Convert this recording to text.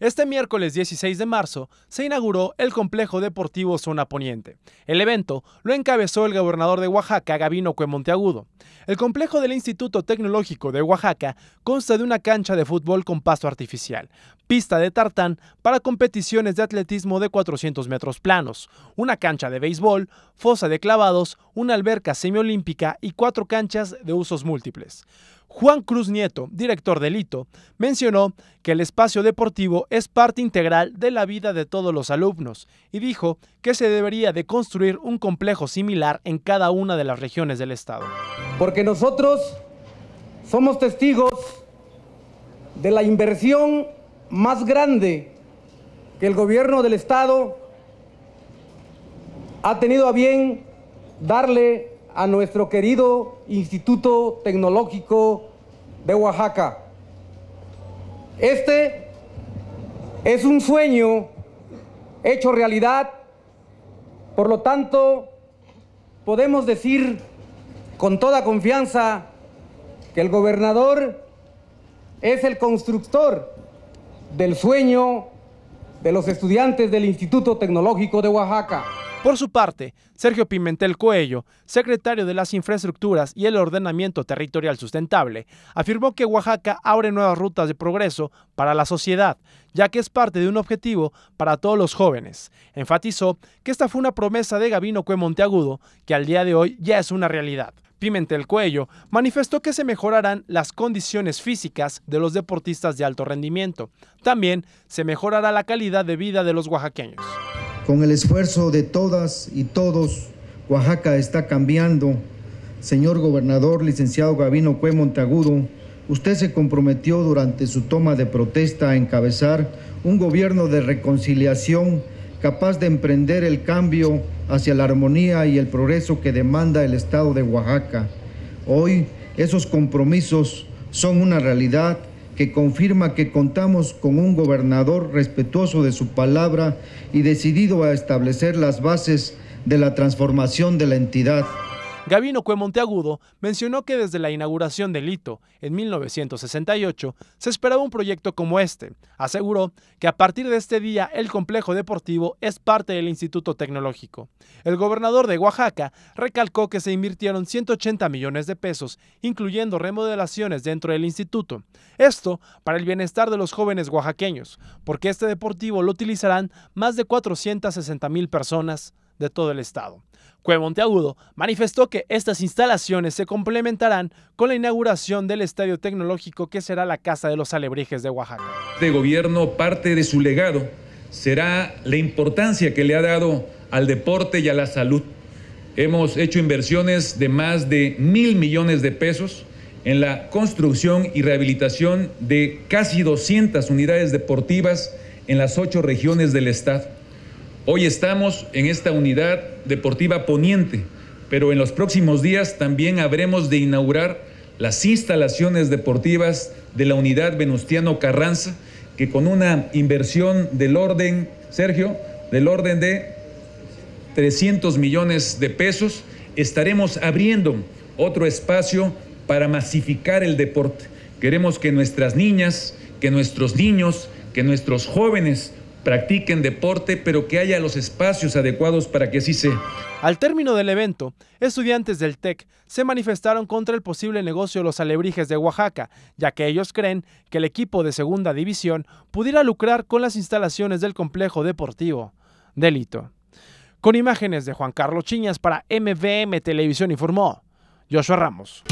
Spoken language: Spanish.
Este miércoles 16 de marzo se inauguró el complejo deportivo Zona Poniente. El evento lo encabezó el gobernador de Oaxaca, Gabino Cuemonteagudo. El complejo del Instituto Tecnológico de Oaxaca consta de una cancha de fútbol con pasto artificial, pista de tartán para competiciones de atletismo de 400 metros planos, una cancha de béisbol, fosa de clavados, una alberca semiolímpica y cuatro canchas de usos múltiples. Juan Cruz Nieto, director del Hito, mencionó que el espacio deportivo es parte integral de la vida de todos los alumnos y dijo que se debería de construir un complejo similar en cada una de las regiones del estado. Porque nosotros somos testigos de la inversión más grande que el gobierno del estado ha tenido a bien darle a nuestro querido Instituto Tecnológico de Oaxaca. Este es un sueño hecho realidad, por lo tanto, podemos decir con toda confianza que el gobernador es el constructor del sueño de los estudiantes del Instituto Tecnológico de Oaxaca. Por su parte, Sergio Pimentel Coello, secretario de las Infraestructuras y el Ordenamiento Territorial Sustentable, afirmó que Oaxaca abre nuevas rutas de progreso para la sociedad, ya que es parte de un objetivo para todos los jóvenes. Enfatizó que esta fue una promesa de Gabino Cue Monteagudo, que al día de hoy ya es una realidad. Pimentel Coello manifestó que se mejorarán las condiciones físicas de los deportistas de alto rendimiento. También se mejorará la calidad de vida de los oaxaqueños. Con el esfuerzo de todas y todos, Oaxaca está cambiando. Señor gobernador, licenciado Gabino Cue Montagudo, usted se comprometió durante su toma de protesta a encabezar un gobierno de reconciliación capaz de emprender el cambio hacia la armonía y el progreso que demanda el Estado de Oaxaca. Hoy esos compromisos son una realidad que confirma que contamos con un gobernador respetuoso de su palabra y decidido a establecer las bases de la transformación de la entidad. Gabino Cue Monteagudo mencionó que desde la inauguración del hito en 1968 se esperaba un proyecto como este. Aseguró que a partir de este día el complejo deportivo es parte del Instituto Tecnológico. El gobernador de Oaxaca recalcó que se invirtieron 180 millones de pesos, incluyendo remodelaciones dentro del instituto. Esto para el bienestar de los jóvenes oaxaqueños, porque este deportivo lo utilizarán más de 460 mil personas de todo el estado. Cuevo Monteagudo manifestó que estas instalaciones se complementarán con la inauguración del Estadio Tecnológico que será la Casa de los Alebrijes de Oaxaca. Este gobierno, parte de su legado será la importancia que le ha dado al deporte y a la salud. Hemos hecho inversiones de más de mil millones de pesos en la construcción y rehabilitación de casi 200 unidades deportivas en las ocho regiones del Estado Hoy estamos en esta unidad deportiva poniente, pero en los próximos días también habremos de inaugurar las instalaciones deportivas de la unidad Venustiano Carranza, que con una inversión del orden, Sergio, del orden de 300 millones de pesos, estaremos abriendo otro espacio para masificar el deporte. Queremos que nuestras niñas, que nuestros niños, que nuestros jóvenes practiquen deporte, pero que haya los espacios adecuados para que sí sea. Al término del evento, estudiantes del TEC se manifestaron contra el posible negocio de los alebrijes de Oaxaca, ya que ellos creen que el equipo de segunda división pudiera lucrar con las instalaciones del complejo deportivo. Delito. Con imágenes de Juan Carlos Chiñas para MVM Televisión informó Joshua Ramos.